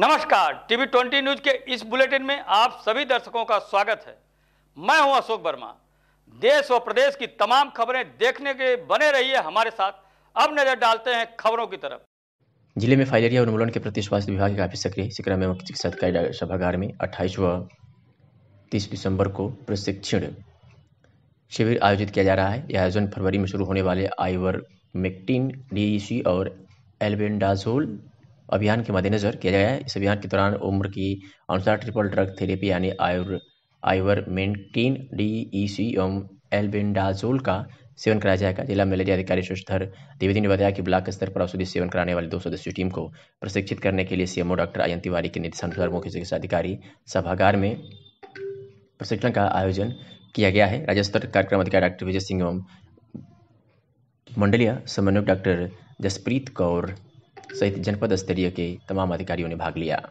नमस्कार TV twenty news के इस बुलेटिन में आप सभी दर्शकों का स्वागत है मैं हूं अशोक वर्मा देश और प्रदेश की तमाम खबरें देखने के बने रहिए हमारे साथ अब नजर डालते हैं खबरों की तरफ जिले में फाइलेरिया उन्मूलन के प्रति स्वास्थ्य विभाग काफी सक्रिय सिकरा में मुख्य चिकित्सा अधिकारी सभागार में अट्ठाईस व तीस दिसंबर को प्रशिक्षण शिविर आयोजित किया जा रहा है यह आयोजन फरवरी में शुरू होने वाले आईवर मेक्टिन डी और एल्बेंडाजोल अभियान के मद्देनज़र किया गया है इस अभियान के दौरान उम्र की अनुसार ट्रिपल ड्रग थेरेपी यानी आयुर् आइवरमेंटीन डी ई e सी एवं एल्बेंडाजोल का सेवन कराया जाएगा जिला मलेरिया अधिकारी सुधर द्विवेदी ने बताया कि ब्लॉक स्तर पर औषधि सेवन कराने वाली दो सदस्यीय टीम को प्रशिक्षित करने के लिए सीएमओ डॉक्टर आयन तिवारी के निर्देशानुसार मुख्य चिकित्सा अधिकारी सभागार में प्रशिक्षण का आयोजन किया गया है राज्य स्तर कार्यक्रम अधिकारी डॉक्टर विजय सिंह एवं मंडलिया समन्वयक डॉक्टर जसप्रीत कौर सहित जनपद स्तरीय के तमाम अधिकारियों ने भाग लिया